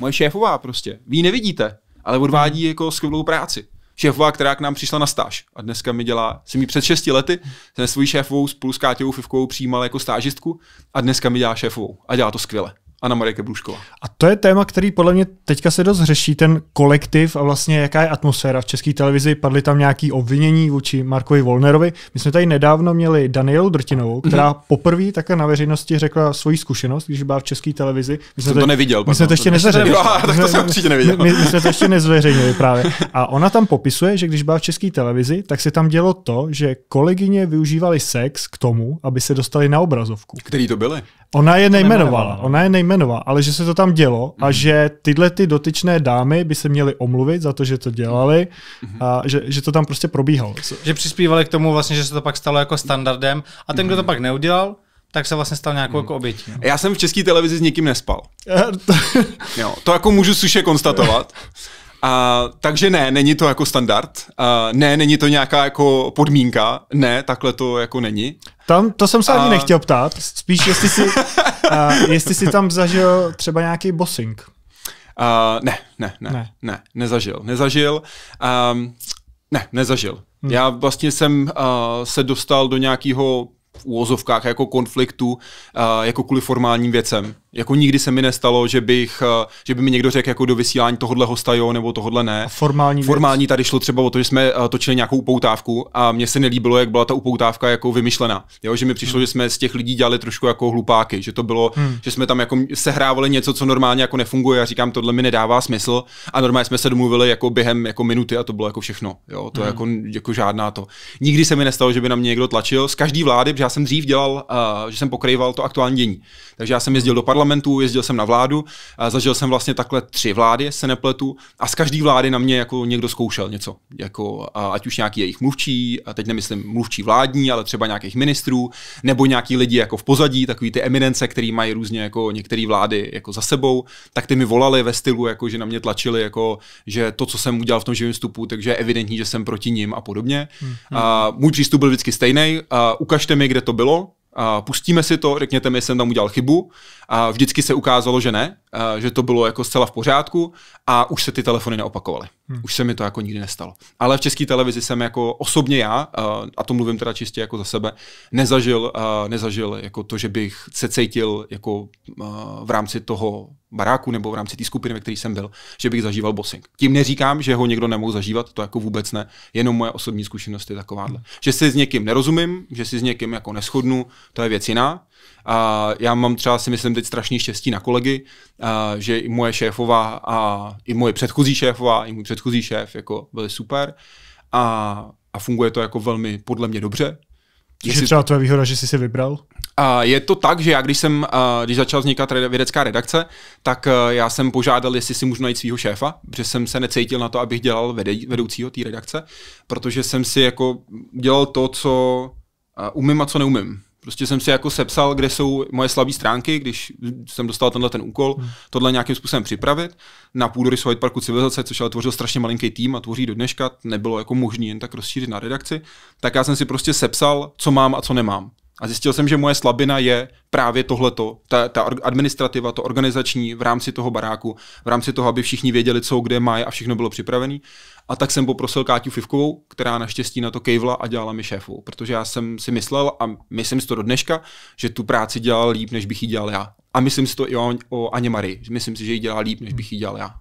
moje šéfová prostě. Vy ji nevidíte, ale odvádí jako skvělou práci. Šéfová, která k nám přišla na stáž a dneska mi dělá, jsem mi před 6 lety, jsem svůj šéfovou spolu s Káťovou Fivkovou přijímal jako stážistku a dneska mi dělá šéfovou a dělá to skvěle. Anna Marie Blušková. A to je téma, který podle mě teďka se dost řeší, ten kolektiv a vlastně jaká je atmosféra v české televizi. Padly tam nějaké obvinění vůči Markovi Volnerovi. My jsme tady nedávno měli Danielu Drtinovou, která mm-hmm. poprvé také na veřejnosti řekla svoji zkušenost, když byla v české televizi. My jsme to, to neviděl. My jsme to ještě nezveřejnili. tak to jsem určitě neviděl. My, my, jsme to ještě nezveřejnili právě. A ona tam popisuje, že když byla v české televizi, tak se tam dělo to, že kolegyně využívali sex k tomu, aby se dostali na obrazovku. Který to byly? Ona je nejmenovala, ona je nejmenovala, ale že se to tam dělo mm-hmm. a mhm. že tyhle ty dotyčné dámy by se měly omluvit za to, že to dělali mm-hmm. a že, že to tam prostě probíhalo. Že přispívali k tomu vlastně, že se to pak stalo jako standardem a ten, mm-hmm. kdo to mhm. pak neudělal, tak se vlastně stal nějakou mhm. jako obětí. No. Já jsem v české televizi s nikým nespal. jo, to jako můžu suše konstatovat. A, takže ne, není to jako standard. A, ne, není to nějaká jako podmínka. Ne, takhle to jako není. Tam, to jsem se a... ani nechtěl ptát, spíš jestli jsi, a, jestli jsi tam zažil třeba nějaký bossing. Uh, ne, ne, ne, ne, ne, nezažil, nezažil, um, ne, nezažil. Hmm. Já vlastně jsem uh, se dostal do nějakého v úvozovkách jako konfliktu, eh, jako kvůli formálním věcem. Jako nikdy se mi nestalo, že bych, eh, že by mi někdo řekl jako do vysílání tohohle hosta jo, nebo tohohle ne. A formální, formální věc. tady šlo třeba o to, že jsme eh, točili nějakou upoutávku a mně se nelíbilo, jak byla ta upoutávka jako vymyšlená. Jo, že mi přišlo, hmm. že jsme z těch lidí dělali trošku jako hlupáky, že to bylo, hmm. že jsme tam jako sehrávali něco, co normálně jako nefunguje a říkám, tohle mi nedává smysl a normálně jsme se domluvili jako během jako minuty a to bylo jako všechno. Jo, to hmm. jako, jako žádná to. Nikdy se mi nestalo, že by na mě někdo tlačil. Z každý vlády, já jsem dřív dělal, eh, že jsem pokrýval to aktuální dění. Takže já jsem jezdil do parlamentu, jezdil jsem na vládu, eh, zažil jsem vlastně takhle tři vlády, se nepletu, a z každé vlády na mě jako někdo zkoušel něco. Jako, ať už nějaký jejich mluvčí, a teď nemyslím mluvčí vládní, ale třeba nějakých ministrů, nebo nějaký lidi jako v pozadí, takový ty eminence, který mají různě jako některé vlády jako za sebou, tak ty mi volali ve stylu, jako, že na mě tlačili, jako, že to, co jsem udělal v tom živém vstupu, takže je evidentní, že jsem proti ním a podobně. Hmm. A můj přístup byl vždycky stejný. ukažte mi, kde to bylo, a pustíme si to, řekněte mi, jsem tam udělal chybu. A vždycky se ukázalo, že ne. Eh, že to bylo jako zcela v pořádku a už se ty telefony neopakovaly. Hmm. Už se mi to jako nikdy nestalo. Ale v české televizi jsem jako osobně já, eh, a to mluvím teda čistě jako za sebe, nezažil, eh, nezažil jako to, že bych se cítil jako v rámci toho baráku nebo v rámci té skupiny, ve které jsem byl, že bych zažíval bossing. Tím neříkám, že ho někdo nemohl zažívat, to jako vůbec ne, jenom moje osobní zkušenost je takováhle. Hmm. Že si s někým nerozumím, že si s někým jako neschodnu, to je věc jiná. A já mám třeba si myslím teď strašně štěstí na kolegy, Eh, že i moje šéfová a i moje předchozí šéfová, i můj předchozí šéf jako byli super a, a funguje to jako velmi podle mě dobře. Je jsi třeba tvoje výhoda, že jsi si vybral? A eh, je to tak, že já když jsem, eh, když začal vznikat vědecká redakce, tak já jsem požádal, jestli si můžu najít svého šéfa, protože jsem se necítil na to, abych dělal vedoucího té redakce, protože jsem si jako dělal to, co umím a co neumím. Prostě jsem si jako sepsal, kde jsou moje slabé stránky, když jsem dostal tenhle ten úkol, hmm. tohle nějakým způsobem připravit. Na půdory White Parku civilizace, což ale tvořil strašně malinký tým a tvoří do dneška, nebylo jako možné jen tak rozšířit na redakci, tak já jsem si prostě sepsal, co mám a co nemám. A zjistil jsem, že moje slabina je právě tohleto, ta, ta administrativa, to organizační v rámci toho baráku, v rámci toho, aby všichni věděli, co kde mají a všechno bylo připravené. A tak jsem poprosil Káťu Fivkovou, která naštěstí na to kejvla a dělala mi šéfu, protože já jsem si myslel a myslím si to do dneška, že tu práci dělal líp, než bych ji dělal já. A myslím si to i o, o Aně Marii. Myslím si, že ji dělá líp, než bych ji dělal já.